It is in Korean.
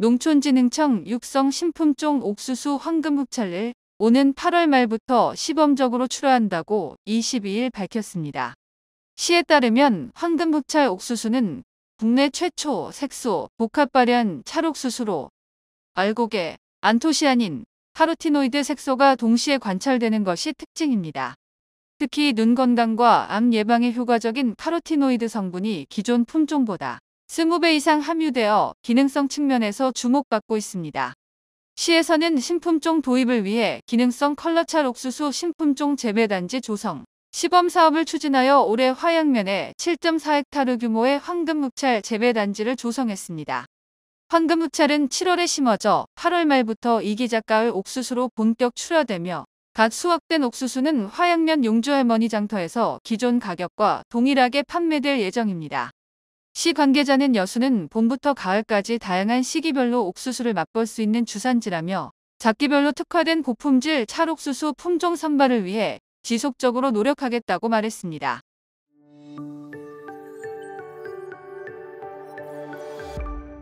농촌진흥청 육성 신품종 옥수수 황금 흡찰을 오는 8월 말부터 시범적으로 출하한다고 22일 밝혔습니다. 시에 따르면 황금 흡찰 옥수수는 국내 최초 색소 복합 발현 찰옥수수로 알곡에 안토시아닌, 카로티노이드 색소가 동시에 관찰되는 것이 특징입니다. 특히 눈 건강과 암 예방에 효과적인 카로티노이드 성분이 기존 품종보다 20배 이상 함유되어 기능성 측면에서 주목받고 있습니다. 시에서는 신품종 도입을 위해 기능성 컬러차 옥수수 신품종 재배단지 조성, 시범사업을 추진하여 올해 화양면에 7.4헥타르 규모의 황금묵찰 재배단지를 조성했습니다. 황금묵찰은 7월에 심어져 8월 말부터 이기작가을 옥수수로 본격 출하되며 갓 수확된 옥수수는 화양면 용주할머니 장터에서 기존 가격과 동일하게 판매될 예정입니다. 시 관계자는 여수는 봄부터 가을까지 다양한 시기별로 옥수수를 맛볼 수 있는 주산지라며 작기별로 특화된 고품질 찰옥수수 품종 선발을 위해 지속적으로 노력하겠다고 말했습니다.